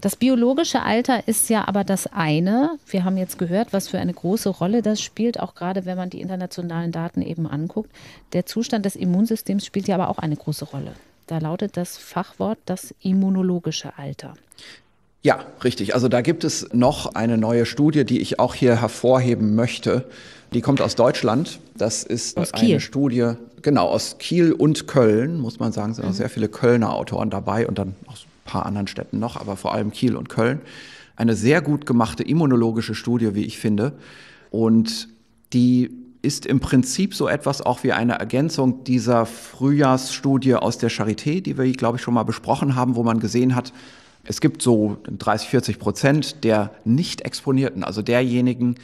Das biologische Alter ist ja aber das eine. Wir haben jetzt gehört, was für eine große Rolle das spielt, auch gerade wenn man die internationalen Daten eben anguckt. Der Zustand des Immunsystems spielt ja aber auch eine große Rolle. Da lautet das Fachwort das immunologische Alter. Ja, richtig. Also da gibt es noch eine neue Studie, die ich auch hier hervorheben möchte. Die kommt aus Deutschland. Das ist aus eine Studie, genau, aus Kiel und Köln, muss man sagen, Es sind mhm. auch sehr viele Kölner Autoren dabei und dann aus paar anderen Städten noch, aber vor allem Kiel und Köln, eine sehr gut gemachte immunologische Studie, wie ich finde. Und die ist im Prinzip so etwas auch wie eine Ergänzung dieser Frühjahrsstudie aus der Charité, die wir, glaube ich, schon mal besprochen haben, wo man gesehen hat, es gibt so 30, 40 Prozent der nicht exponierten, also derjenigen,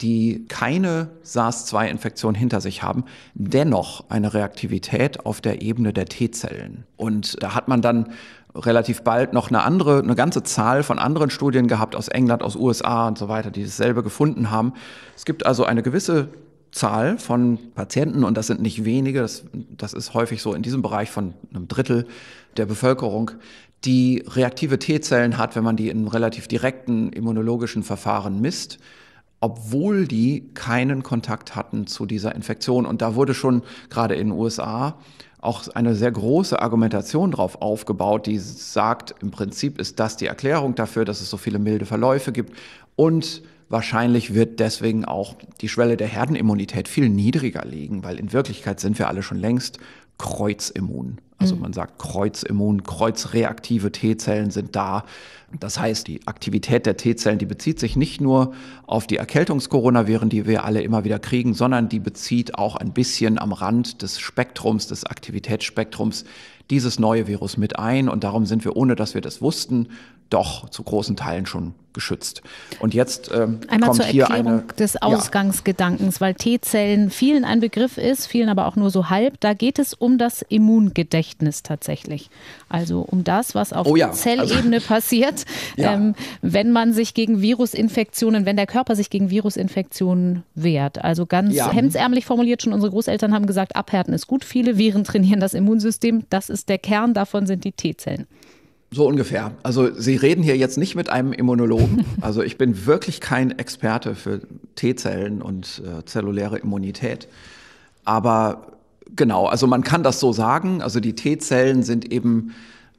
die keine SARS-2-Infektion hinter sich haben, dennoch eine Reaktivität auf der Ebene der T-Zellen. Und da hat man dann relativ bald noch eine andere, eine ganze Zahl von anderen Studien gehabt aus England, aus USA und so weiter, die dasselbe gefunden haben. Es gibt also eine gewisse Zahl von Patienten, und das sind nicht wenige, das, das ist häufig so in diesem Bereich von einem Drittel der Bevölkerung, die reaktive T-Zellen hat, wenn man die in relativ direkten immunologischen Verfahren misst obwohl die keinen Kontakt hatten zu dieser Infektion. Und da wurde schon gerade in den USA auch eine sehr große Argumentation drauf aufgebaut, die sagt, im Prinzip ist das die Erklärung dafür, dass es so viele milde Verläufe gibt und Wahrscheinlich wird deswegen auch die Schwelle der Herdenimmunität viel niedriger liegen, weil in Wirklichkeit sind wir alle schon längst kreuzimmun. Also mhm. man sagt Kreuzimmun, kreuzreaktive T-Zellen sind da. Das heißt, die Aktivität der T-Zellen, die bezieht sich nicht nur auf die Erkältungskoronaviren, die wir alle immer wieder kriegen, sondern die bezieht auch ein bisschen am Rand des Spektrums, des Aktivitätsspektrums dieses neue Virus mit ein. Und darum sind wir, ohne dass wir das wussten, doch zu großen Teilen schon geschützt. Und jetzt ähm, Einmal kommt zur Erklärung hier eine, des Ausgangsgedankens, ja. weil T-Zellen vielen ein Begriff ist, vielen aber auch nur so halb. Da geht es um das Immungedächtnis. Gedächtnis tatsächlich. Also um das, was auf oh ja. Also Zellebene also, passiert, ja. ähm, wenn man sich gegen Virusinfektionen, wenn der Körper sich gegen Virusinfektionen wehrt. Also ganz ja. hemdsärmlich formuliert schon, unsere Großeltern haben gesagt, abhärten ist gut. Viele Viren trainieren das Immunsystem. Das ist der Kern, davon sind die T-Zellen. So ungefähr. Also Sie reden hier jetzt nicht mit einem Immunologen. Also ich bin wirklich kein Experte für T-Zellen und äh, zelluläre Immunität. Aber Genau, also man kann das so sagen. Also die T-Zellen sind eben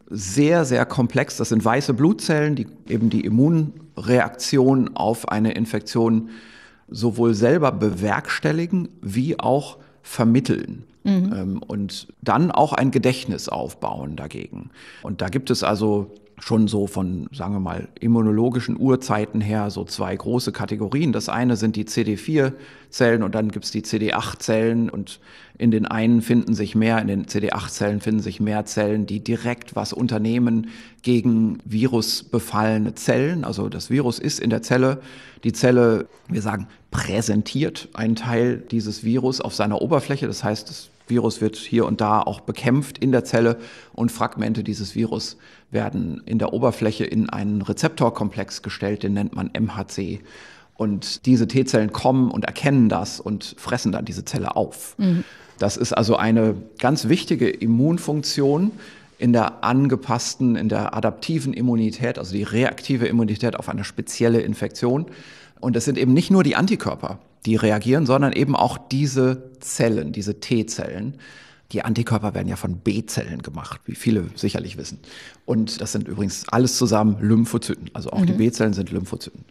sehr, sehr komplex. Das sind weiße Blutzellen, die eben die Immunreaktion auf eine Infektion sowohl selber bewerkstelligen wie auch vermitteln. Mhm. Ähm, und dann auch ein Gedächtnis aufbauen dagegen. Und da gibt es also schon so von, sagen wir mal, immunologischen Urzeiten her so zwei große Kategorien. Das eine sind die CD4-Zellen und dann gibt es die CD8-Zellen und in den einen finden sich mehr, in den CD8-Zellen finden sich mehr Zellen, die direkt was unternehmen gegen virusbefallene Zellen. Also das Virus ist in der Zelle. Die Zelle, wir sagen, präsentiert einen Teil dieses Virus auf seiner Oberfläche. Das heißt, das Virus wird hier und da auch bekämpft in der Zelle und Fragmente dieses Virus werden in der Oberfläche in einen Rezeptorkomplex gestellt, den nennt man MHC. Und diese T-Zellen kommen und erkennen das und fressen dann diese Zelle auf. Mhm. Das ist also eine ganz wichtige Immunfunktion in der angepassten, in der adaptiven Immunität, also die reaktive Immunität auf eine spezielle Infektion. Und es sind eben nicht nur die Antikörper, die reagieren, sondern eben auch diese Zellen, diese T-Zellen. Die Antikörper werden ja von B-Zellen gemacht, wie viele sicherlich wissen. Und das sind übrigens alles zusammen Lymphozyten. Also auch mhm. die B-Zellen sind Lymphozyten.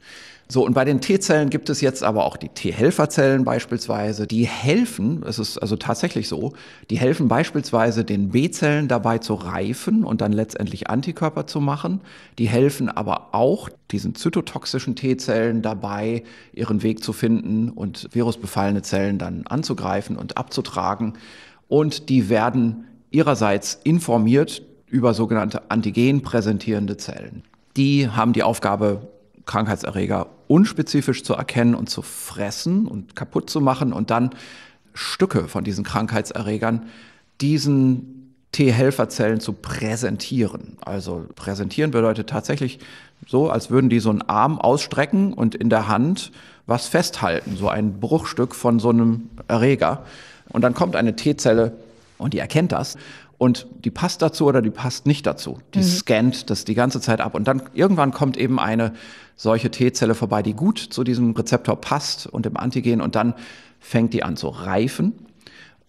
So, und bei den T-Zellen gibt es jetzt aber auch die T-Helferzellen beispielsweise, die helfen, es ist also tatsächlich so, die helfen beispielsweise den B-Zellen dabei zu reifen und dann letztendlich Antikörper zu machen. Die helfen aber auch diesen zytotoxischen T-Zellen dabei, ihren Weg zu finden und virusbefallene Zellen dann anzugreifen und abzutragen. Und die werden ihrerseits informiert über sogenannte antigen präsentierende Zellen. Die haben die Aufgabe, Krankheitserreger unspezifisch zu erkennen und zu fressen und kaputt zu machen und dann Stücke von diesen Krankheitserregern diesen T-Helferzellen zu präsentieren. Also präsentieren bedeutet tatsächlich so, als würden die so einen Arm ausstrecken und in der Hand was festhalten, so ein Bruchstück von so einem Erreger. Und dann kommt eine T-Zelle und die erkennt das und die passt dazu oder die passt nicht dazu. Die mhm. scannt das die ganze Zeit ab und dann irgendwann kommt eben eine solche T-Zelle vorbei, die gut zu diesem Rezeptor passt und dem Antigen und dann fängt die an zu reifen.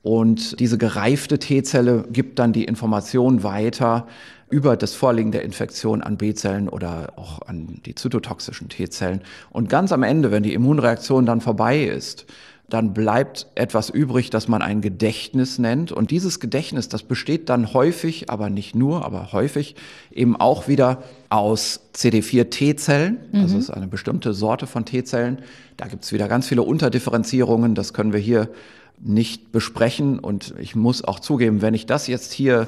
Und diese gereifte T-Zelle gibt dann die Information weiter über das Vorliegen der Infektion an B-Zellen oder auch an die zytotoxischen T-Zellen. Und ganz am Ende, wenn die Immunreaktion dann vorbei ist, dann bleibt etwas übrig, das man ein Gedächtnis nennt. Und dieses Gedächtnis, das besteht dann häufig, aber nicht nur, aber häufig eben auch wieder aus CD4-T-Zellen. Mhm. Also ist eine bestimmte Sorte von T-Zellen. Da gibt es wieder ganz viele Unterdifferenzierungen. Das können wir hier nicht besprechen. Und ich muss auch zugeben, wenn ich das jetzt hier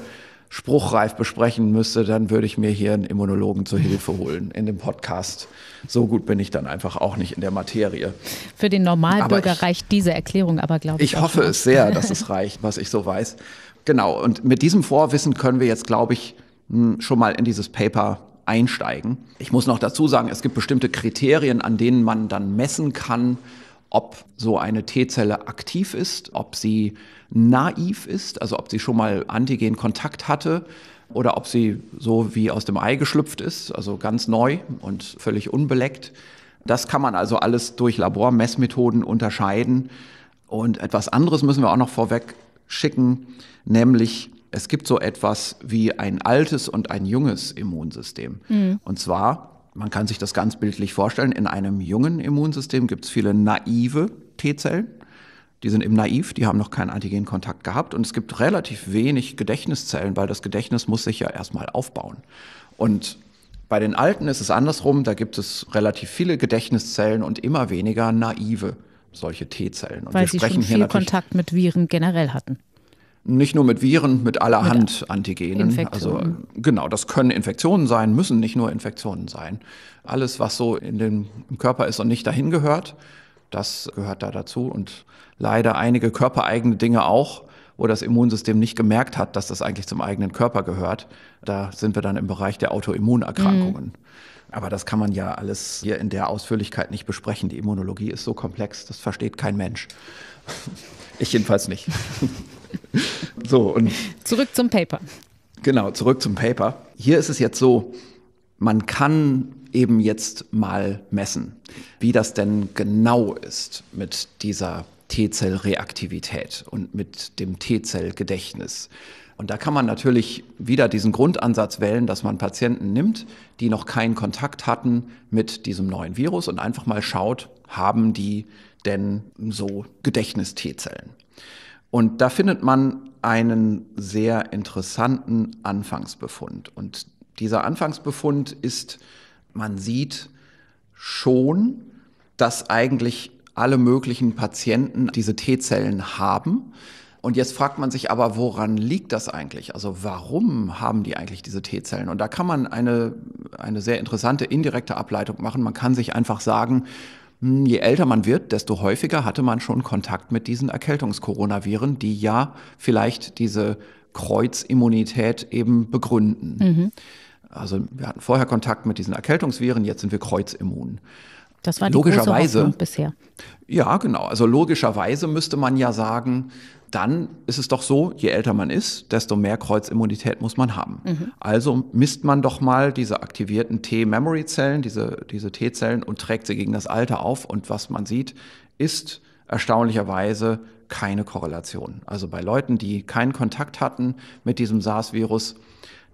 spruchreif besprechen müsste, dann würde ich mir hier einen Immunologen zur Hilfe holen in dem Podcast. So gut bin ich dann einfach auch nicht in der Materie. Für den Normalbürger ich, reicht diese Erklärung aber, glaube ich. Ich hoffe es sehr, dass es reicht, was ich so weiß. Genau, und mit diesem Vorwissen können wir jetzt, glaube ich, hm, schon mal in dieses Paper einsteigen. Ich muss noch dazu sagen, es gibt bestimmte Kriterien, an denen man dann messen kann, ob so eine T-Zelle aktiv ist, ob sie naiv ist, also ob sie schon mal Antigen-Kontakt hatte oder ob sie so wie aus dem Ei geschlüpft ist, also ganz neu und völlig unbeleckt. Das kann man also alles durch Labormessmethoden unterscheiden. Und etwas anderes müssen wir auch noch vorweg schicken, nämlich es gibt so etwas wie ein altes und ein junges Immunsystem. Mhm. Und zwar man kann sich das ganz bildlich vorstellen. In einem jungen Immunsystem gibt es viele naive T-Zellen. Die sind eben naiv, die haben noch keinen Antigenkontakt gehabt. Und es gibt relativ wenig Gedächtniszellen, weil das Gedächtnis muss sich ja erstmal aufbauen. Und bei den Alten ist es andersrum, da gibt es relativ viele Gedächtniszellen und immer weniger naive solche T-Zellen. Weil sie schon viel Kontakt mit Viren generell hatten. Nicht nur mit Viren, mit allerhand mit Antigenen. Also, Infektionen. Also genau, das können Infektionen sein, müssen nicht nur Infektionen sein. Alles, was so in dem, im Körper ist und nicht dahin gehört, das gehört da dazu. Und leider einige körpereigene Dinge auch, wo das Immunsystem nicht gemerkt hat, dass das eigentlich zum eigenen Körper gehört. Da sind wir dann im Bereich der Autoimmunerkrankungen. Mhm. Aber das kann man ja alles hier in der Ausführlichkeit nicht besprechen. Die Immunologie ist so komplex, das versteht kein Mensch. Ich jedenfalls nicht. So, und zurück zum Paper. Genau, zurück zum Paper. Hier ist es jetzt so, man kann eben jetzt mal messen, wie das denn genau ist mit dieser T-Zell-Reaktivität und mit dem T-Zell-Gedächtnis. Und da kann man natürlich wieder diesen Grundansatz wählen, dass man Patienten nimmt, die noch keinen Kontakt hatten mit diesem neuen Virus und einfach mal schaut, haben die denn so Gedächtnis-T-Zellen? Und da findet man einen sehr interessanten Anfangsbefund. Und dieser Anfangsbefund ist, man sieht schon, dass eigentlich alle möglichen Patienten diese T-Zellen haben. Und jetzt fragt man sich aber, woran liegt das eigentlich? Also warum haben die eigentlich diese T-Zellen? Und da kann man eine, eine sehr interessante indirekte Ableitung machen. Man kann sich einfach sagen, hm, je älter man wird, desto häufiger hatte man schon Kontakt mit diesen Erkältungskoronaviren, die ja vielleicht diese Kreuzimmunität eben begründen. Mhm. Also wir hatten vorher Kontakt mit diesen Erkältungsviren, jetzt sind wir kreuzimmun. Das war die logischerweise, bisher. Ja, genau. Also logischerweise müsste man ja sagen, dann ist es doch so, je älter man ist, desto mehr Kreuzimmunität muss man haben. Mhm. Also misst man doch mal diese aktivierten T-Memory-Zellen, diese, diese T-Zellen und trägt sie gegen das Alter auf. Und was man sieht, ist erstaunlicherweise keine Korrelation. Also bei Leuten, die keinen Kontakt hatten mit diesem SARS-Virus,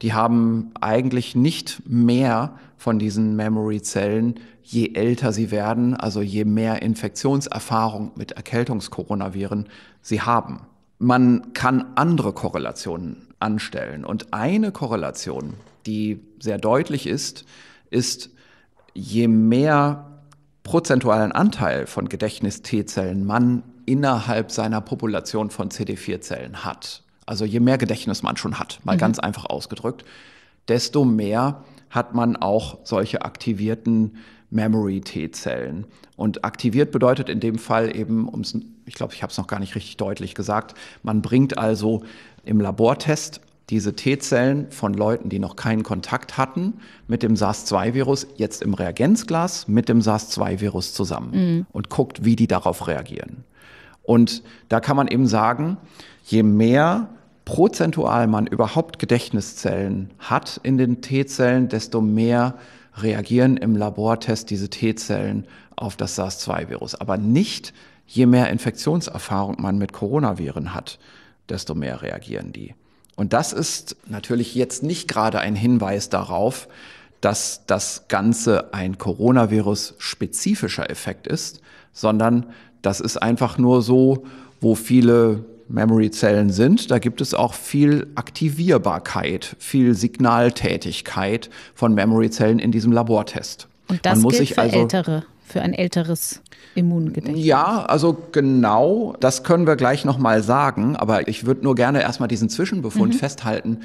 die haben eigentlich nicht mehr von diesen Memory-Zellen, je älter sie werden, also je mehr Infektionserfahrung mit Erkältungskoronaviren sie haben. Man kann andere Korrelationen anstellen. Und eine Korrelation, die sehr deutlich ist, ist, je mehr prozentualen Anteil von Gedächtnis-T-Zellen man innerhalb seiner Population von CD4-Zellen hat. Also je mehr Gedächtnis man schon hat, mal mhm. ganz einfach ausgedrückt, desto mehr hat man auch solche aktivierten Memory-T-Zellen. Und aktiviert bedeutet in dem Fall eben, ums, ich glaube, ich habe es noch gar nicht richtig deutlich gesagt, man bringt also im Labortest diese T-Zellen von Leuten, die noch keinen Kontakt hatten, mit dem SARS-2-Virus jetzt im Reagenzglas mit dem SARS-2-Virus zusammen mhm. und guckt, wie die darauf reagieren. Und da kann man eben sagen, je mehr prozentual man überhaupt Gedächtniszellen hat in den T-Zellen, desto mehr reagieren im Labortest diese T-Zellen auf das SARS-2-Virus. Aber nicht, je mehr Infektionserfahrung man mit Coronaviren hat, desto mehr reagieren die. Und das ist natürlich jetzt nicht gerade ein Hinweis darauf, dass das Ganze ein Coronavirus-spezifischer Effekt ist, sondern das ist einfach nur so, wo viele Memory-Zellen sind, da gibt es auch viel Aktivierbarkeit, viel Signaltätigkeit von Memory-Zellen in diesem Labortest. Und das Man muss sich für also ältere, für ein älteres Immungedächtnis. Ja, also genau, das können wir gleich nochmal sagen, aber ich würde nur gerne erstmal diesen Zwischenbefund mhm. festhalten,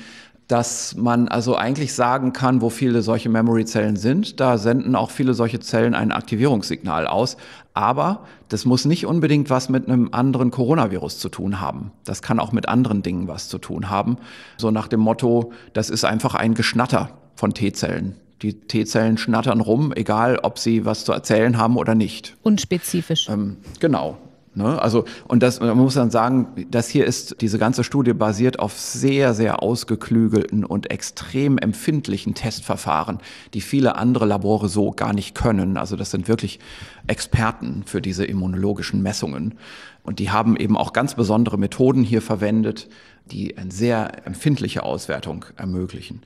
dass man also eigentlich sagen kann, wo viele solche Memory-Zellen sind. Da senden auch viele solche Zellen ein Aktivierungssignal aus. Aber das muss nicht unbedingt was mit einem anderen Coronavirus zu tun haben. Das kann auch mit anderen Dingen was zu tun haben. So nach dem Motto, das ist einfach ein Geschnatter von T-Zellen. Die T-Zellen schnattern rum, egal ob sie was zu erzählen haben oder nicht. Unspezifisch. Ähm, genau. Ne? Also, und das, man muss dann sagen, das hier ist, diese ganze Studie basiert auf sehr, sehr ausgeklügelten und extrem empfindlichen Testverfahren, die viele andere Labore so gar nicht können. Also, das sind wirklich Experten für diese immunologischen Messungen. Und die haben eben auch ganz besondere Methoden hier verwendet, die eine sehr empfindliche Auswertung ermöglichen.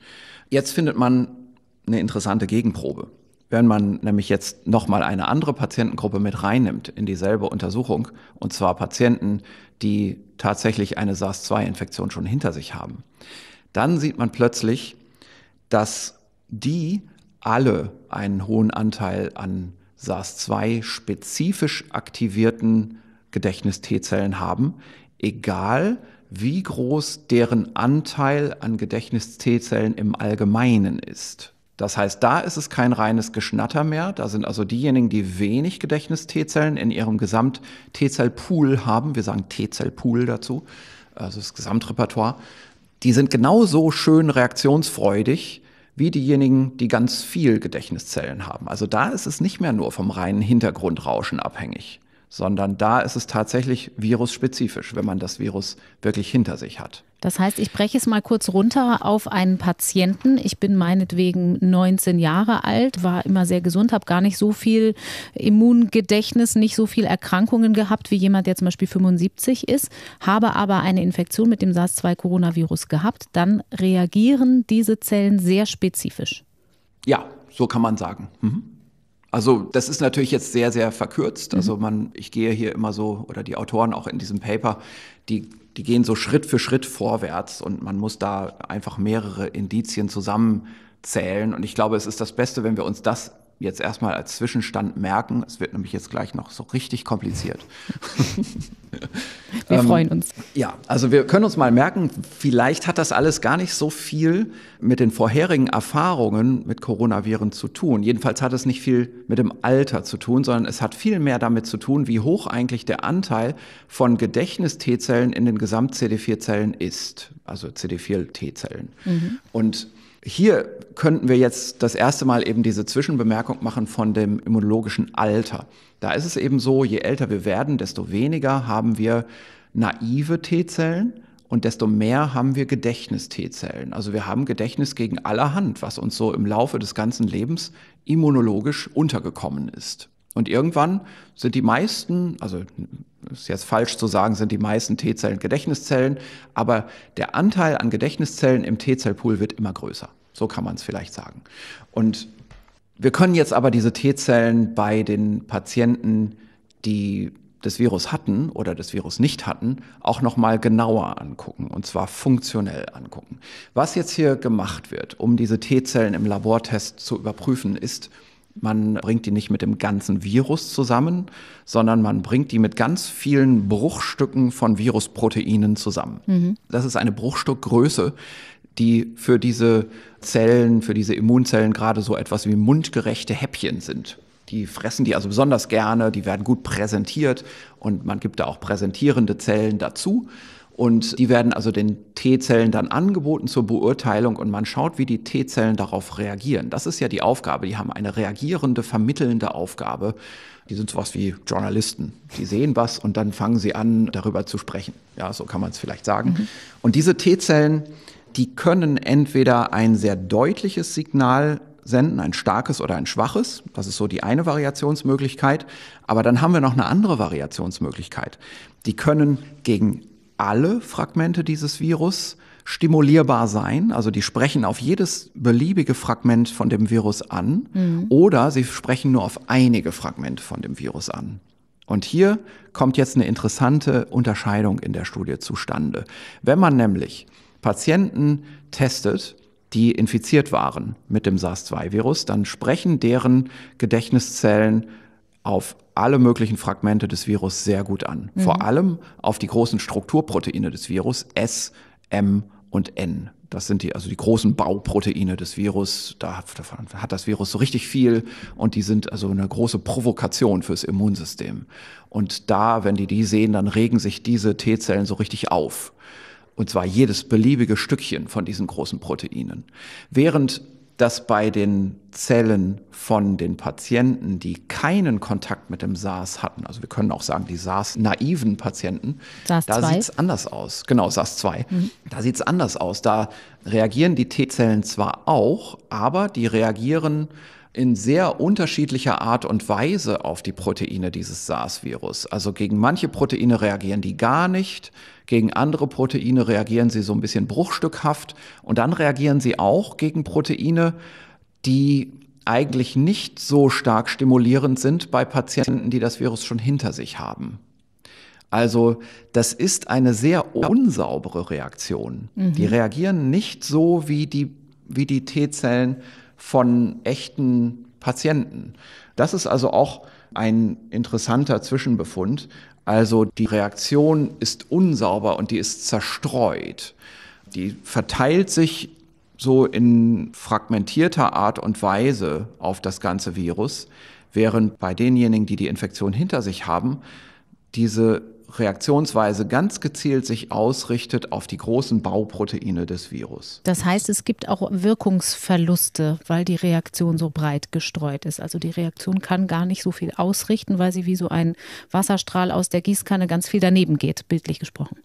Jetzt findet man eine interessante Gegenprobe. Wenn man nämlich jetzt nochmal eine andere Patientengruppe mit reinnimmt in dieselbe Untersuchung, und zwar Patienten, die tatsächlich eine SARS-2-Infektion schon hinter sich haben, dann sieht man plötzlich, dass die alle einen hohen Anteil an SARS-2 spezifisch aktivierten Gedächtnis-T-Zellen haben, egal wie groß deren Anteil an Gedächtnis-T-Zellen im Allgemeinen ist. Das heißt, da ist es kein reines Geschnatter mehr. Da sind also diejenigen, die wenig Gedächtnis-T-Zellen in ihrem Gesamt-T-Zell-Pool haben. Wir sagen T-Zell-Pool dazu, also das Gesamtrepertoire. Die sind genauso schön reaktionsfreudig wie diejenigen, die ganz viel Gedächtniszellen haben. Also da ist es nicht mehr nur vom reinen Hintergrundrauschen abhängig sondern da ist es tatsächlich virusspezifisch, wenn man das Virus wirklich hinter sich hat. Das heißt, ich breche es mal kurz runter auf einen Patienten. Ich bin meinetwegen 19 Jahre alt, war immer sehr gesund, habe gar nicht so viel Immungedächtnis, nicht so viel Erkrankungen gehabt, wie jemand, der zum Beispiel 75 ist, habe aber eine Infektion mit dem SARS-2-Coronavirus gehabt. Dann reagieren diese Zellen sehr spezifisch. Ja, so kann man sagen. Mhm. Also das ist natürlich jetzt sehr, sehr verkürzt. Also mhm. man, ich gehe hier immer so, oder die Autoren auch in diesem Paper, die, die gehen so Schritt für Schritt vorwärts und man muss da einfach mehrere Indizien zusammenzählen. Und ich glaube, es ist das Beste, wenn wir uns das jetzt erstmal als Zwischenstand merken. Es wird nämlich jetzt gleich noch so richtig kompliziert. wir ähm, freuen uns. Ja, also wir können uns mal merken, vielleicht hat das alles gar nicht so viel mit den vorherigen Erfahrungen mit Coronaviren zu tun. Jedenfalls hat es nicht viel mit dem Alter zu tun, sondern es hat viel mehr damit zu tun, wie hoch eigentlich der Anteil von Gedächtnis-T-Zellen in den Gesamt-CD4-Zellen ist, also CD4-T-Zellen. Mhm. Und hier könnten wir jetzt das erste Mal eben diese Zwischenbemerkung machen von dem immunologischen Alter. Da ist es eben so, je älter wir werden, desto weniger haben wir naive T-Zellen und desto mehr haben wir Gedächtnis-T-Zellen. Also wir haben Gedächtnis gegen allerhand, was uns so im Laufe des ganzen Lebens immunologisch untergekommen ist. Und irgendwann sind die meisten, also ist jetzt falsch zu sagen, sind die meisten T-Zellen Gedächtniszellen, aber der Anteil an Gedächtniszellen im T-Zellpool wird immer größer. So kann man es vielleicht sagen. Und wir können jetzt aber diese T-Zellen bei den Patienten, die das Virus hatten oder das Virus nicht hatten, auch noch mal genauer angucken und zwar funktionell angucken. Was jetzt hier gemacht wird, um diese T-Zellen im Labortest zu überprüfen, ist man bringt die nicht mit dem ganzen Virus zusammen, sondern man bringt die mit ganz vielen Bruchstücken von Virusproteinen zusammen. Mhm. Das ist eine Bruchstückgröße, die für diese Zellen, für diese Immunzellen gerade so etwas wie mundgerechte Häppchen sind. Die fressen die also besonders gerne, die werden gut präsentiert und man gibt da auch präsentierende Zellen dazu. Und die werden also den T-Zellen dann angeboten zur Beurteilung und man schaut, wie die T-Zellen darauf reagieren. Das ist ja die Aufgabe. Die haben eine reagierende, vermittelnde Aufgabe. Die sind sowas wie Journalisten. Die sehen was und dann fangen sie an, darüber zu sprechen. Ja, so kann man es vielleicht sagen. Mhm. Und diese T-Zellen, die können entweder ein sehr deutliches Signal senden, ein starkes oder ein schwaches. Das ist so die eine Variationsmöglichkeit. Aber dann haben wir noch eine andere Variationsmöglichkeit. Die können gegen alle Fragmente dieses Virus stimulierbar sein. Also die sprechen auf jedes beliebige Fragment von dem Virus an mhm. oder sie sprechen nur auf einige Fragmente von dem Virus an. Und hier kommt jetzt eine interessante Unterscheidung in der Studie zustande. Wenn man nämlich Patienten testet, die infiziert waren mit dem SARS-2-Virus, dann sprechen deren Gedächtniszellen auf alle möglichen Fragmente des Virus sehr gut an. Mhm. Vor allem auf die großen Strukturproteine des Virus S, M und N. Das sind die, also die großen Bauproteine des Virus. Da hat das Virus so richtig viel und die sind also eine große Provokation fürs Immunsystem. Und da, wenn die die sehen, dann regen sich diese T-Zellen so richtig auf. Und zwar jedes beliebige Stückchen von diesen großen Proteinen. Während dass bei den Zellen von den Patienten, die keinen Kontakt mit dem SARS hatten, also wir können auch sagen, die SARS-naiven Patienten, SARS da sieht es anders aus. Genau, SARS-2. Mhm. Da sieht es anders aus. Da reagieren die T-Zellen zwar auch, aber die reagieren in sehr unterschiedlicher Art und Weise auf die Proteine dieses SARS-Virus. Also gegen manche Proteine reagieren die gar nicht, gegen andere Proteine reagieren sie so ein bisschen bruchstückhaft und dann reagieren sie auch gegen Proteine, die eigentlich nicht so stark stimulierend sind bei Patienten, die das Virus schon hinter sich haben. Also das ist eine sehr unsaubere Reaktion. Mhm. Die reagieren nicht so wie die, wie die T-Zellen von echten Patienten. Das ist also auch ein interessanter Zwischenbefund. Also die Reaktion ist unsauber und die ist zerstreut. Die verteilt sich so in fragmentierter Art und Weise auf das ganze Virus, während bei denjenigen, die die Infektion hinter sich haben, diese Reaktionsweise ganz gezielt sich ausrichtet auf die großen Bauproteine des Virus. Das heißt, es gibt auch Wirkungsverluste, weil die Reaktion so breit gestreut ist. Also die Reaktion kann gar nicht so viel ausrichten, weil sie wie so ein Wasserstrahl aus der Gießkanne ganz viel daneben geht, bildlich gesprochen.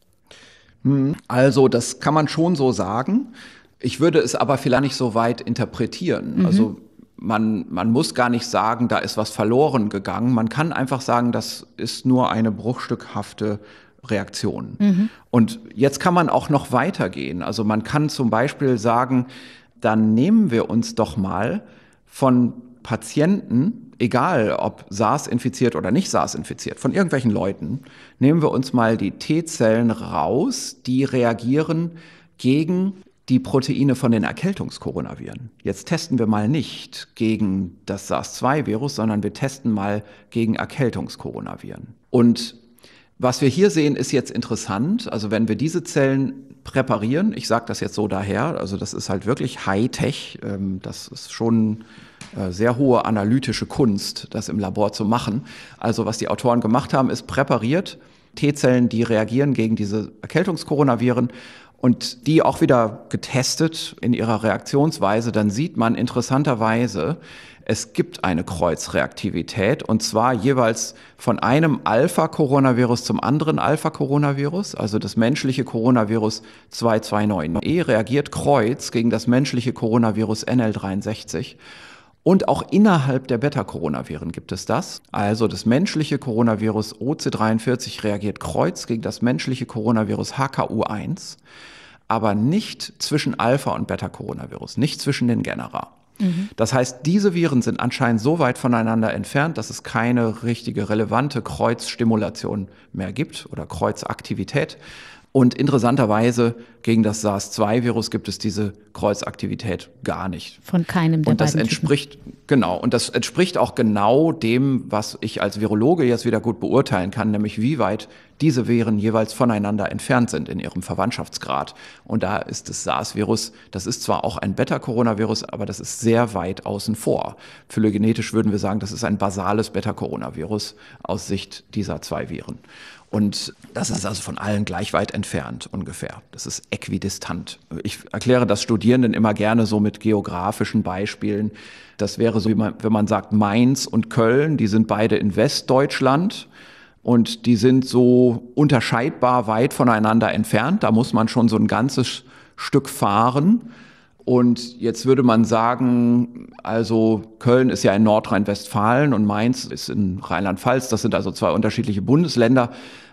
Hm, also das kann man schon so sagen. Ich würde es aber vielleicht nicht so weit interpretieren. Also mhm. Also man, man muss gar nicht sagen, da ist was verloren gegangen. Man kann einfach sagen, das ist nur eine bruchstückhafte Reaktion. Mhm. Und jetzt kann man auch noch weitergehen. Also man kann zum Beispiel sagen, dann nehmen wir uns doch mal von Patienten, egal ob SARS infiziert oder nicht SARS infiziert, von irgendwelchen Leuten, nehmen wir uns mal die T-Zellen raus, die reagieren gegen die Proteine von den Erkältungskoronaviren. Jetzt testen wir mal nicht gegen das SARS-2-Virus, sondern wir testen mal gegen Erkältungskoronaviren. Und was wir hier sehen, ist jetzt interessant. Also wenn wir diese Zellen präparieren, ich sage das jetzt so daher, also das ist halt wirklich High-Tech, ähm, das ist schon äh, sehr hohe analytische Kunst, das im Labor zu machen. Also was die Autoren gemacht haben, ist präpariert T-Zellen, die reagieren gegen diese Erkältungskoronaviren und die auch wieder getestet in ihrer Reaktionsweise, dann sieht man interessanterweise, es gibt eine Kreuzreaktivität und zwar jeweils von einem Alpha-Coronavirus zum anderen Alpha-Coronavirus. Also das menschliche Coronavirus 229E reagiert kreuz gegen das menschliche Coronavirus NL63. Und auch innerhalb der Beta-Coronaviren gibt es das. Also das menschliche Coronavirus OC43 reagiert kreuz gegen das menschliche Coronavirus HKU1, aber nicht zwischen Alpha- und Beta-Coronavirus, nicht zwischen den Genera. Mhm. Das heißt, diese Viren sind anscheinend so weit voneinander entfernt, dass es keine richtige relevante Kreuzstimulation mehr gibt oder Kreuzaktivität, und interessanterweise gegen das SARS-2-Virus gibt es diese Kreuzaktivität gar nicht. Von keinem der Und das entspricht, Typen. genau, und das entspricht auch genau dem, was ich als Virologe jetzt wieder gut beurteilen kann, nämlich wie weit diese Viren jeweils voneinander entfernt sind in ihrem Verwandtschaftsgrad. Und da ist das SARS-Virus, das ist zwar auch ein Beta-Coronavirus, aber das ist sehr weit außen vor. Phylogenetisch würden wir sagen, das ist ein basales Beta-Coronavirus aus Sicht dieser zwei Viren. Und das ist also von allen gleich weit entfernt ungefähr. Das ist äquidistant. Ich erkläre das Studierenden immer gerne so mit geografischen Beispielen. Das wäre so, wie man, wenn man sagt, Mainz und Köln, die sind beide in Westdeutschland. Und die sind so unterscheidbar weit voneinander entfernt. Da muss man schon so ein ganzes Stück fahren. Und jetzt würde man sagen, also Köln ist ja in Nordrhein-Westfalen und Mainz ist in Rheinland-Pfalz. Das sind also zwei unterschiedliche Bundesländer.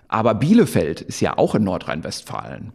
Aber Bielefeld ist ja auch in Nordrhein-Westfalen.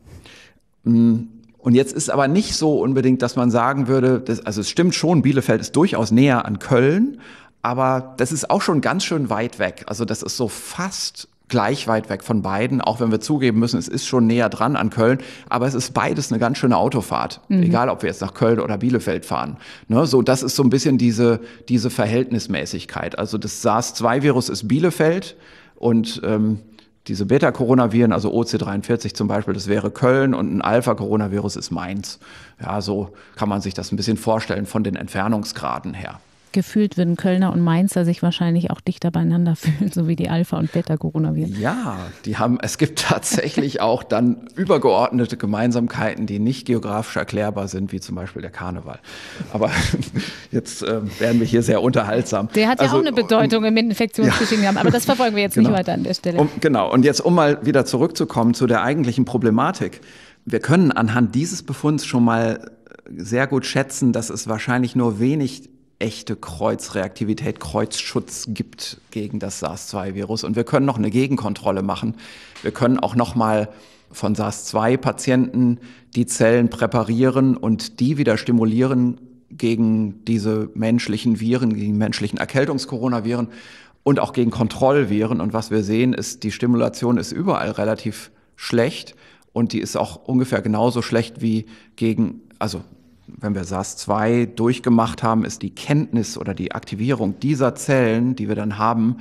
Mm, und jetzt ist aber nicht so unbedingt, dass man sagen würde, dass, also es stimmt schon, Bielefeld ist durchaus näher an Köln, aber das ist auch schon ganz schön weit weg. Also das ist so fast gleich weit weg von beiden, auch wenn wir zugeben müssen, es ist schon näher dran an Köln, aber es ist beides eine ganz schöne Autofahrt, mhm. egal ob wir jetzt nach Köln oder Bielefeld fahren. Ne, so, das ist so ein bisschen diese, diese Verhältnismäßigkeit. Also das SARS-2-Virus ist Bielefeld und ähm, diese Beta-Coronaviren, also OC43 zum Beispiel, das wäre Köln und ein Alpha-Coronavirus ist Mainz. Ja, so kann man sich das ein bisschen vorstellen von den Entfernungsgraden her gefühlt würden Kölner und Mainzer sich wahrscheinlich auch dichter beieinander fühlen, so wie die Alpha- und Beta-Coronaviren. Ja, die haben, es gibt tatsächlich auch dann übergeordnete Gemeinsamkeiten, die nicht geografisch erklärbar sind, wie zum Beispiel der Karneval. Aber jetzt äh, werden wir hier sehr unterhaltsam. Der hat also, ja auch eine Bedeutung um, im Infektionsgeschehen, ja. aber das verfolgen wir jetzt genau. nicht weiter an der Stelle. Um, genau, und jetzt um mal wieder zurückzukommen zu der eigentlichen Problematik. Wir können anhand dieses Befunds schon mal sehr gut schätzen, dass es wahrscheinlich nur wenig echte Kreuzreaktivität, Kreuzschutz gibt gegen das SARS-2-Virus. Und wir können noch eine Gegenkontrolle machen. Wir können auch noch mal von SARS-2-Patienten die Zellen präparieren und die wieder stimulieren gegen diese menschlichen Viren, gegen menschlichen Erkältungskoronaviren und auch gegen Kontrollviren. Und was wir sehen, ist, die Stimulation ist überall relativ schlecht und die ist auch ungefähr genauso schlecht wie gegen, also wenn wir SARS-2 durchgemacht haben, ist die Kenntnis oder die Aktivierung dieser Zellen, die wir dann haben,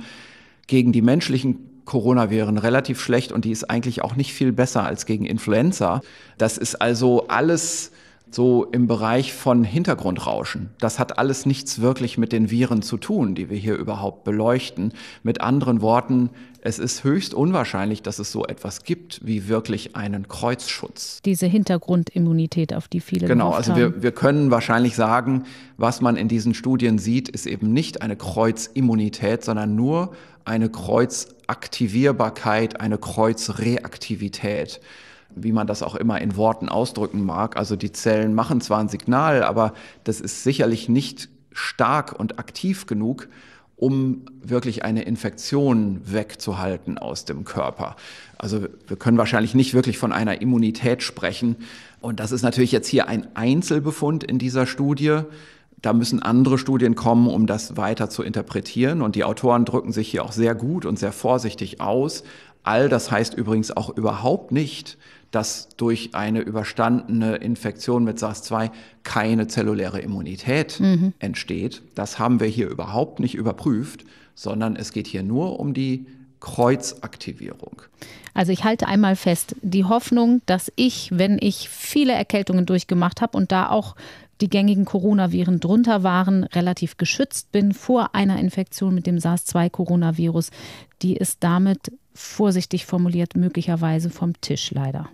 gegen die menschlichen Coronaviren relativ schlecht und die ist eigentlich auch nicht viel besser als gegen Influenza. Das ist also alles so im Bereich von Hintergrundrauschen. Das hat alles nichts wirklich mit den Viren zu tun, die wir hier überhaupt beleuchten. Mit anderen Worten, es ist höchst unwahrscheinlich, dass es so etwas gibt wie wirklich einen Kreuzschutz. Diese Hintergrundimmunität, auf die viele. Genau, also wir, wir können wahrscheinlich sagen, was man in diesen Studien sieht, ist eben nicht eine Kreuzimmunität, sondern nur eine Kreuzaktivierbarkeit, eine Kreuzreaktivität wie man das auch immer in Worten ausdrücken mag. Also die Zellen machen zwar ein Signal, aber das ist sicherlich nicht stark und aktiv genug, um wirklich eine Infektion wegzuhalten aus dem Körper. Also wir können wahrscheinlich nicht wirklich von einer Immunität sprechen. Und das ist natürlich jetzt hier ein Einzelbefund in dieser Studie. Da müssen andere Studien kommen, um das weiter zu interpretieren. Und die Autoren drücken sich hier auch sehr gut und sehr vorsichtig aus. All das heißt übrigens auch überhaupt nicht, dass durch eine überstandene Infektion mit SARS-2 keine zelluläre Immunität mhm. entsteht. Das haben wir hier überhaupt nicht überprüft, sondern es geht hier nur um die Kreuzaktivierung. Also ich halte einmal fest, die Hoffnung, dass ich, wenn ich viele Erkältungen durchgemacht habe und da auch die gängigen Coronaviren drunter waren, relativ geschützt bin vor einer Infektion mit dem SARS-2-Coronavirus, die ist damit vorsichtig formuliert möglicherweise vom Tisch leider.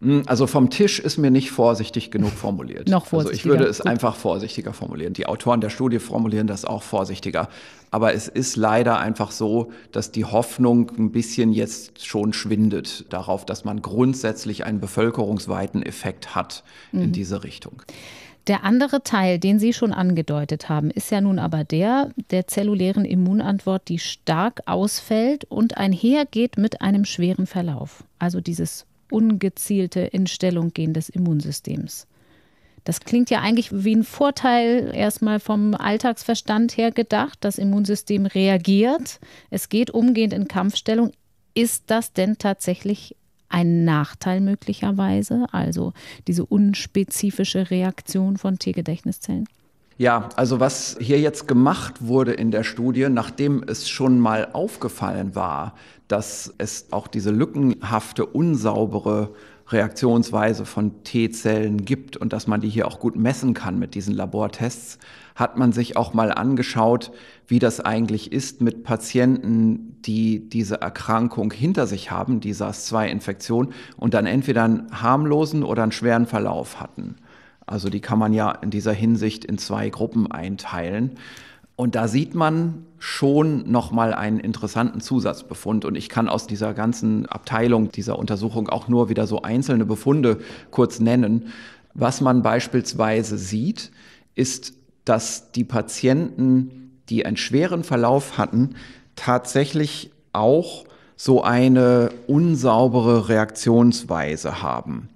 Hm, also vom Tisch ist mir nicht vorsichtig genug formuliert. Noch vorsichtiger. Also ich würde es Gut. einfach vorsichtiger formulieren. Die Autoren der Studie formulieren das auch vorsichtiger. Aber es ist leider einfach so, dass die Hoffnung ein bisschen jetzt schon schwindet darauf, dass man grundsätzlich einen bevölkerungsweiten Effekt hat mhm. in diese Richtung. Der andere Teil, den Sie schon angedeutet haben, ist ja nun aber der der zellulären Immunantwort, die stark ausfällt und einhergeht mit einem schweren Verlauf. Also dieses ungezielte Instellung gehen des Immunsystems. Das klingt ja eigentlich wie ein Vorteil erstmal vom Alltagsverstand her gedacht. Das Immunsystem reagiert. Es geht umgehend in Kampfstellung. Ist das denn tatsächlich ein Nachteil möglicherweise? Also diese unspezifische Reaktion von T-Gedächtniszellen? Ja, also was hier jetzt gemacht wurde in der Studie, nachdem es schon mal aufgefallen war, dass es auch diese lückenhafte, unsaubere Reaktionsweise von T-Zellen gibt und dass man die hier auch gut messen kann mit diesen Labortests, hat man sich auch mal angeschaut, wie das eigentlich ist mit Patienten, die diese Erkrankung hinter sich haben, die SARS-2-Infektion, und dann entweder einen harmlosen oder einen schweren Verlauf hatten. Also die kann man ja in dieser Hinsicht in zwei Gruppen einteilen. Und da sieht man schon nochmal einen interessanten Zusatzbefund. Und ich kann aus dieser ganzen Abteilung dieser Untersuchung auch nur wieder so einzelne Befunde kurz nennen. Was man beispielsweise sieht, ist, dass die Patienten, die einen schweren Verlauf hatten, tatsächlich auch so eine unsaubere Reaktionsweise haben.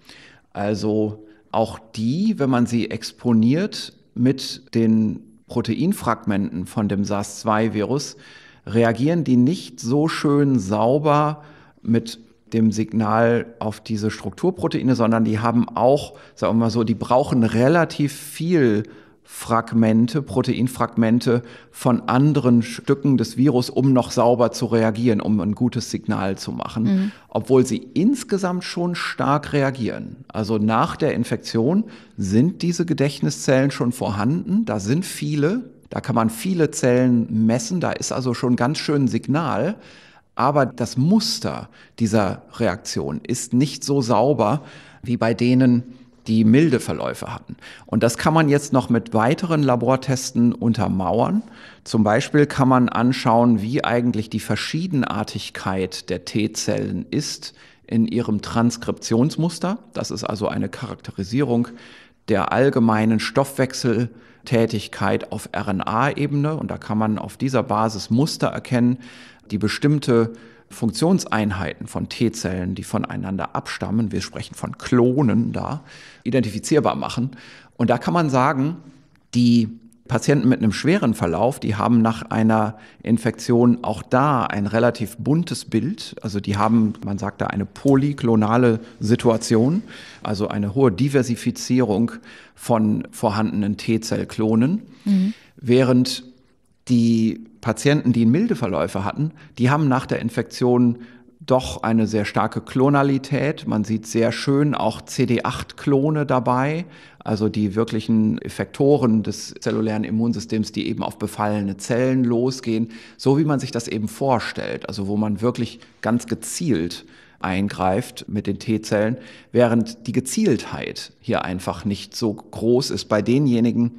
Also auch die, wenn man sie exponiert mit den Proteinfragmenten von dem SARS-2-Virus reagieren die nicht so schön sauber mit dem Signal auf diese Strukturproteine, sondern die haben auch, sagen wir mal so, die brauchen relativ viel Fragmente, Proteinfragmente von anderen Stücken des Virus, um noch sauber zu reagieren, um ein gutes Signal zu machen, mhm. obwohl sie insgesamt schon stark reagieren. Also nach der Infektion sind diese Gedächtniszellen schon vorhanden, da sind viele, da kann man viele Zellen messen, da ist also schon ganz schön ein Signal. Aber das Muster dieser Reaktion ist nicht so sauber wie bei denen, die milde Verläufe hatten. Und das kann man jetzt noch mit weiteren Labortesten untermauern. Zum Beispiel kann man anschauen, wie eigentlich die Verschiedenartigkeit der T-Zellen ist in ihrem Transkriptionsmuster. Das ist also eine Charakterisierung der allgemeinen Stoffwechseltätigkeit auf RNA-Ebene. Und da kann man auf dieser Basis Muster erkennen, die bestimmte Funktionseinheiten von T-Zellen, die voneinander abstammen, wir sprechen von Klonen da, identifizierbar machen. Und da kann man sagen, die Patienten mit einem schweren Verlauf, die haben nach einer Infektion auch da ein relativ buntes Bild. Also die haben, man sagt da, eine polyklonale Situation, also eine hohe Diversifizierung von vorhandenen t zellklonen Mhm. Während die Patienten, die milde Verläufe hatten, die haben nach der Infektion doch eine sehr starke Klonalität. Man sieht sehr schön auch CD8-Klone dabei, also die wirklichen Effektoren des zellulären Immunsystems, die eben auf befallene Zellen losgehen, so wie man sich das eben vorstellt, also wo man wirklich ganz gezielt eingreift mit den T-Zellen, während die Gezieltheit hier einfach nicht so groß ist bei denjenigen,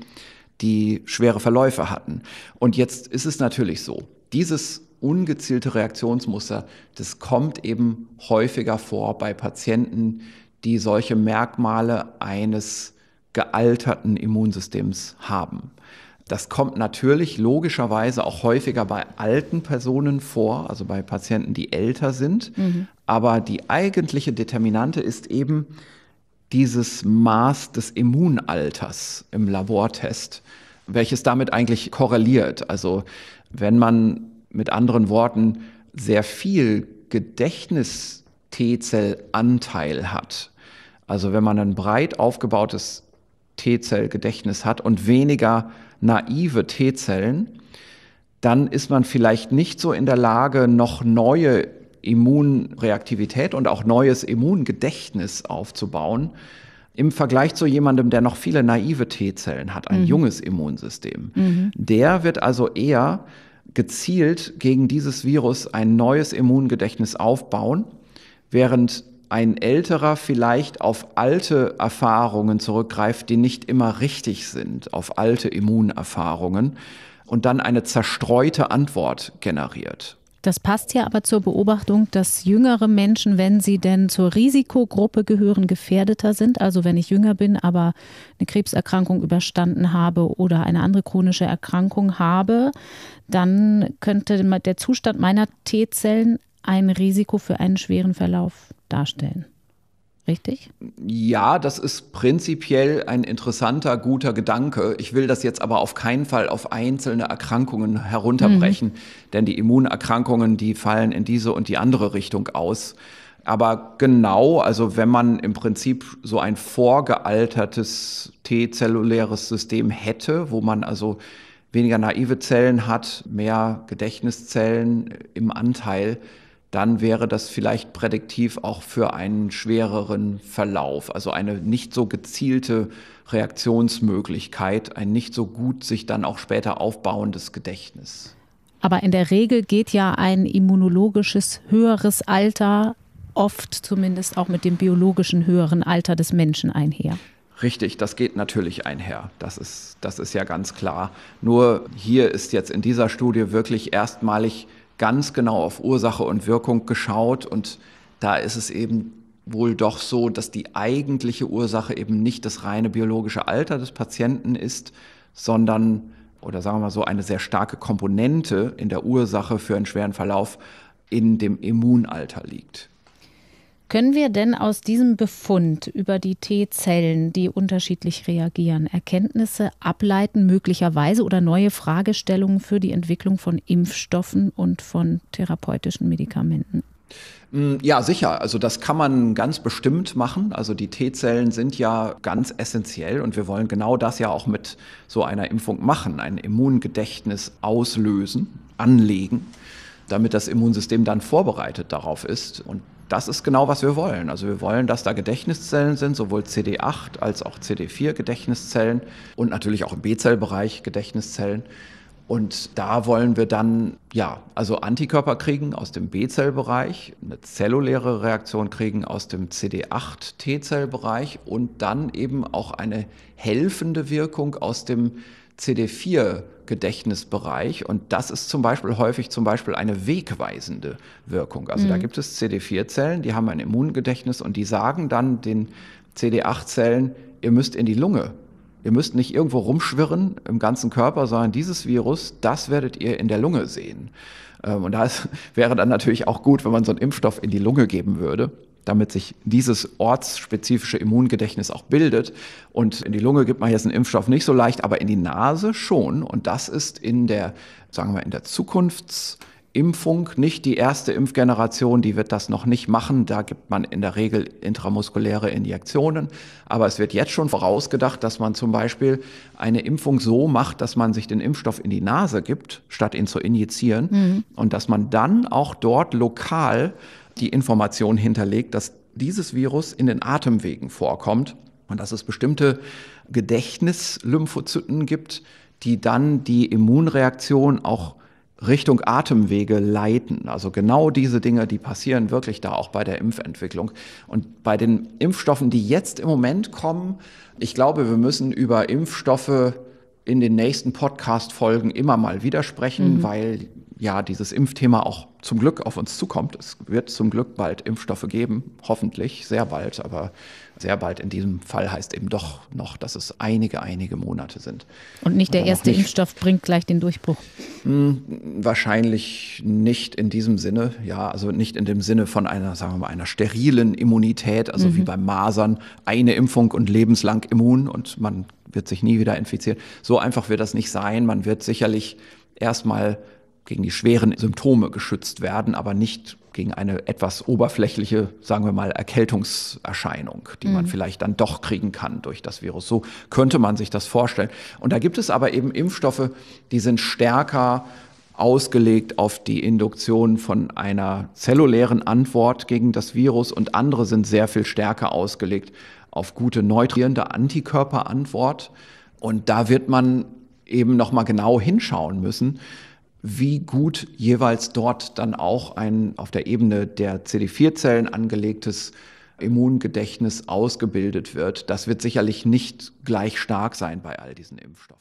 die schwere Verläufe hatten. Und jetzt ist es natürlich so, dieses ungezielte Reaktionsmuster, das kommt eben häufiger vor bei Patienten, die solche Merkmale eines gealterten Immunsystems haben. Das kommt natürlich logischerweise auch häufiger bei alten Personen vor, also bei Patienten, die älter sind. Mhm. Aber die eigentliche Determinante ist eben, dieses Maß des Immunalters im Labortest, welches damit eigentlich korreliert. Also wenn man mit anderen Worten sehr viel Gedächtnis-T-Zell-Anteil hat, also wenn man ein breit aufgebautes T-Zell-Gedächtnis hat und weniger naive T-Zellen, dann ist man vielleicht nicht so in der Lage, noch neue Immunreaktivität und auch neues Immungedächtnis aufzubauen. Im Vergleich zu jemandem, der noch viele naive T-Zellen hat, ein mhm. junges Immunsystem. Mhm. Der wird also eher gezielt gegen dieses Virus ein neues Immungedächtnis aufbauen, während ein älterer vielleicht auf alte Erfahrungen zurückgreift, die nicht immer richtig sind, auf alte Immunerfahrungen und dann eine zerstreute Antwort generiert. Das passt ja aber zur Beobachtung, dass jüngere Menschen, wenn sie denn zur Risikogruppe gehören, gefährdeter sind. Also wenn ich jünger bin, aber eine Krebserkrankung überstanden habe oder eine andere chronische Erkrankung habe, dann könnte der Zustand meiner T-Zellen ein Risiko für einen schweren Verlauf darstellen. Richtig? Ja, das ist prinzipiell ein interessanter, guter Gedanke. Ich will das jetzt aber auf keinen Fall auf einzelne Erkrankungen herunterbrechen, mhm. denn die Immunerkrankungen, die fallen in diese und die andere Richtung aus. Aber genau, also wenn man im Prinzip so ein vorgealtertes T-zelluläres System hätte, wo man also weniger naive Zellen hat, mehr Gedächtniszellen im Anteil, dann wäre das vielleicht prädiktiv auch für einen schwereren Verlauf, also eine nicht so gezielte Reaktionsmöglichkeit, ein nicht so gut sich dann auch später aufbauendes Gedächtnis. Aber in der Regel geht ja ein immunologisches höheres Alter oft zumindest auch mit dem biologischen höheren Alter des Menschen einher. Richtig, das geht natürlich einher. Das ist, das ist ja ganz klar. Nur hier ist jetzt in dieser Studie wirklich erstmalig ganz genau auf Ursache und Wirkung geschaut und da ist es eben wohl doch so, dass die eigentliche Ursache eben nicht das reine biologische Alter des Patienten ist, sondern, oder sagen wir mal so, eine sehr starke Komponente in der Ursache für einen schweren Verlauf in dem Immunalter liegt. Können wir denn aus diesem Befund über die T-Zellen, die unterschiedlich reagieren, Erkenntnisse ableiten, möglicherweise oder neue Fragestellungen für die Entwicklung von Impfstoffen und von therapeutischen Medikamenten? Mm, ja, sicher. Also das kann man ganz bestimmt machen. Also die T-Zellen sind ja ganz essentiell und wir wollen genau das ja auch mit so einer Impfung machen, ein Immungedächtnis auslösen, anlegen damit das Immunsystem dann vorbereitet darauf ist. Und das ist genau, was wir wollen. Also wir wollen, dass da Gedächtniszellen sind, sowohl CD8 als auch CD4 Gedächtniszellen und natürlich auch im B-Zellbereich Gedächtniszellen. Und da wollen wir dann, ja, also Antikörper kriegen aus dem B-Zellbereich, eine zelluläre Reaktion kriegen aus dem CD8-T-Zellbereich und dann eben auch eine helfende Wirkung aus dem CD4 bereich Gedächtnisbereich. Und das ist zum Beispiel häufig zum Beispiel eine wegweisende Wirkung. Also mhm. da gibt es CD4-Zellen, die haben ein Immungedächtnis und die sagen dann den CD8-Zellen, ihr müsst in die Lunge. Ihr müsst nicht irgendwo rumschwirren im ganzen Körper, sondern dieses Virus, das werdet ihr in der Lunge sehen. Ähm, und da wäre dann natürlich auch gut, wenn man so einen Impfstoff in die Lunge geben würde damit sich dieses ortsspezifische Immungedächtnis auch bildet. Und in die Lunge gibt man jetzt einen Impfstoff nicht so leicht, aber in die Nase schon. Und das ist in der, sagen wir, in der Zukunftsimpfung nicht die erste Impfgeneration, die wird das noch nicht machen. Da gibt man in der Regel intramuskuläre Injektionen. Aber es wird jetzt schon vorausgedacht, dass man zum Beispiel eine Impfung so macht, dass man sich den Impfstoff in die Nase gibt, statt ihn zu injizieren. Mhm. Und dass man dann auch dort lokal die Information hinterlegt, dass dieses Virus in den Atemwegen vorkommt und dass es bestimmte Gedächtnislymphozyten gibt, die dann die Immunreaktion auch Richtung Atemwege leiten. Also genau diese Dinge, die passieren wirklich da auch bei der Impfentwicklung. Und bei den Impfstoffen, die jetzt im Moment kommen, ich glaube, wir müssen über Impfstoffe in den nächsten Podcast-Folgen immer mal wieder sprechen, mhm. weil ja dieses Impfthema auch zum Glück auf uns zukommt. Es wird zum Glück bald Impfstoffe geben, hoffentlich sehr bald, aber sehr bald in diesem Fall heißt eben doch noch, dass es einige, einige Monate sind. Und nicht der erste nicht. Impfstoff bringt gleich den Durchbruch? Hm, wahrscheinlich nicht in diesem Sinne, ja, also nicht in dem Sinne von einer, sagen wir mal, einer sterilen Immunität, also mhm. wie beim Masern, eine Impfung und lebenslang immun und man wird sich nie wieder infizieren. So einfach wird das nicht sein. Man wird sicherlich erstmal gegen die schweren Symptome geschützt werden, aber nicht gegen eine etwas oberflächliche, sagen wir mal, Erkältungserscheinung, die mhm. man vielleicht dann doch kriegen kann durch das Virus. So könnte man sich das vorstellen. Und da gibt es aber eben Impfstoffe, die sind stärker ausgelegt auf die Induktion von einer zellulären Antwort gegen das Virus und andere sind sehr viel stärker ausgelegt auf gute neutrierende Antikörperantwort. Und da wird man eben nochmal genau hinschauen müssen wie gut jeweils dort dann auch ein auf der Ebene der CD4-Zellen angelegtes Immungedächtnis ausgebildet wird. Das wird sicherlich nicht gleich stark sein bei all diesen Impfstoffen.